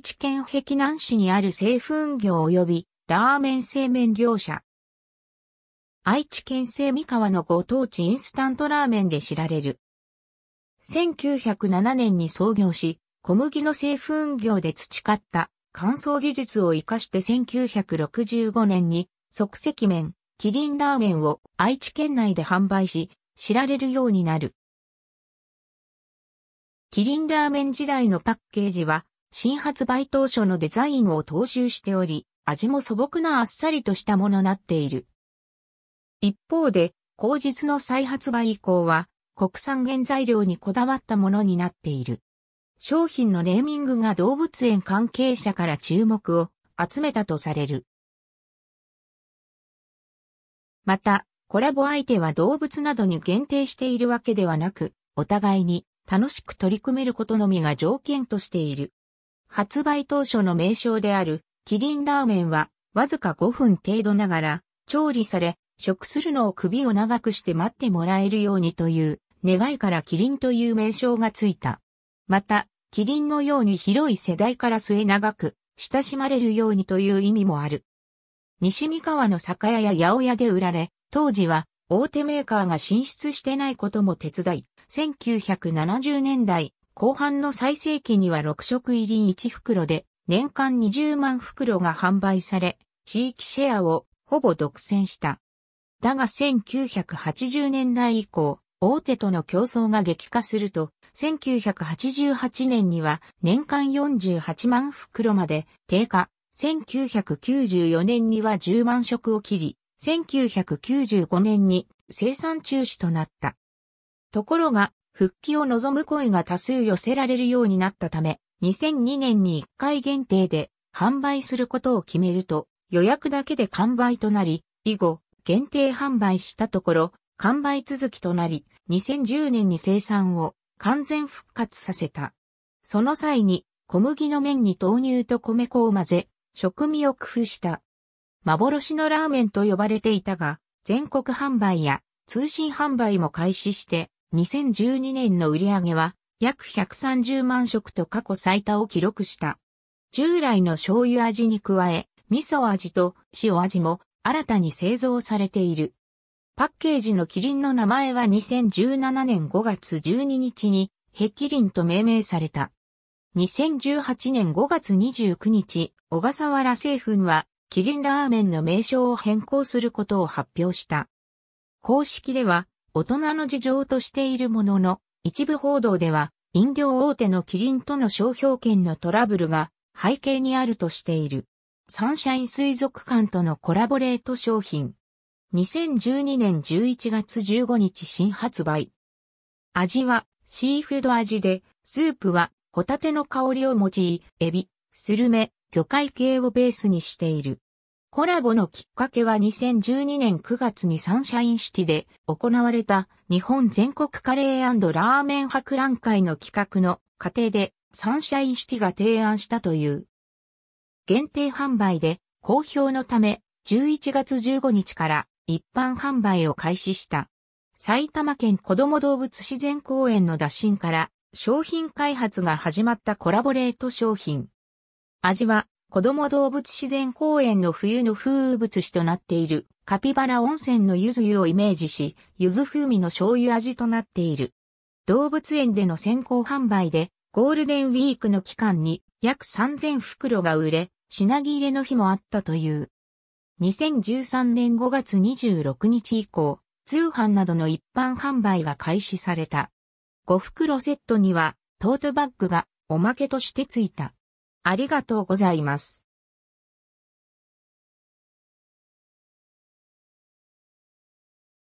愛知県碧南市にある製粉業及びラーメン製麺業者。愛知県製三河のご当地インスタントラーメンで知られる。1907年に創業し、小麦の製粉業で培った乾燥技術を活かして1965年に即席麺、キリンラーメンを愛知県内で販売し、知られるようになる。キリンラーメン時代のパッケージは新発売当初のデザインを踏襲しており、味も素朴なあっさりとしたものなっている。一方で、後日の再発売以降は、国産原材料にこだわったものになっている。商品のネーミングが動物園関係者から注目を集めたとされる。また、コラボ相手は動物などに限定しているわけではなく、お互いに楽しく取り組めることのみが条件としている。発売当初の名称である、キリンラーメンは、わずか5分程度ながら、調理され、食するのを首を長くして待ってもらえるようにという、願いからキリンという名称がついた。また、キリンのように広い世代から末長く、親しまれるようにという意味もある。西三河の酒屋や八百屋で売られ、当時は大手メーカーが進出してないことも手伝い、1970年代、後半の最盛期には6食入り1袋で年間20万袋が販売され、地域シェアをほぼ独占した。だが1980年代以降、大手との競争が激化すると、1988年には年間48万袋まで低下、1994年には10万食を切り、1995年に生産中止となった。ところが、復帰を望む声が多数寄せられるようになったため、2002年に1回限定で販売することを決めると、予約だけで完売となり、以後、限定販売したところ、完売続きとなり、2010年に生産を完全復活させた。その際に、小麦の麺に豆乳と米粉を混ぜ、食味を工夫した。幻のラーメンと呼ばれていたが、全国販売や通信販売も開始して、2012年の売り上げは約130万食と過去最多を記録した。従来の醤油味に加え、味噌味と塩味も新たに製造されている。パッケージのキリンの名前は2017年5月12日にヘキリンと命名された。2018年5月29日、小笠原製粉はキリンラーメンの名称を変更することを発表した。公式では大人の事情としているものの、一部報道では、飲料大手のキリンとの商標権のトラブルが背景にあるとしている。サンシャイン水族館とのコラボレート商品。2012年11月15日新発売。味はシーフード味で、スープはホタテの香りを用い、エビ、スルメ、魚介系をベースにしている。コラボのきっかけは2012年9月にサンシャインシティで行われた日本全国カレーラーメン博覧会の企画の過程でサンシャインシティが提案したという。限定販売で好評のため11月15日から一般販売を開始した。埼玉県子ども動物自然公園の打診から商品開発が始まったコラボレート商品。味は子供動物自然公園の冬の風物詩となっているカピバラ温泉のゆず湯をイメージし、ゆず風味の醤油味となっている。動物園での先行販売で、ゴールデンウィークの期間に約3000袋が売れ、品切れの日もあったという。2013年5月26日以降、通販などの一般販売が開始された。5袋セットにはトートバッグがおまけとしてついた。ありがとうございます。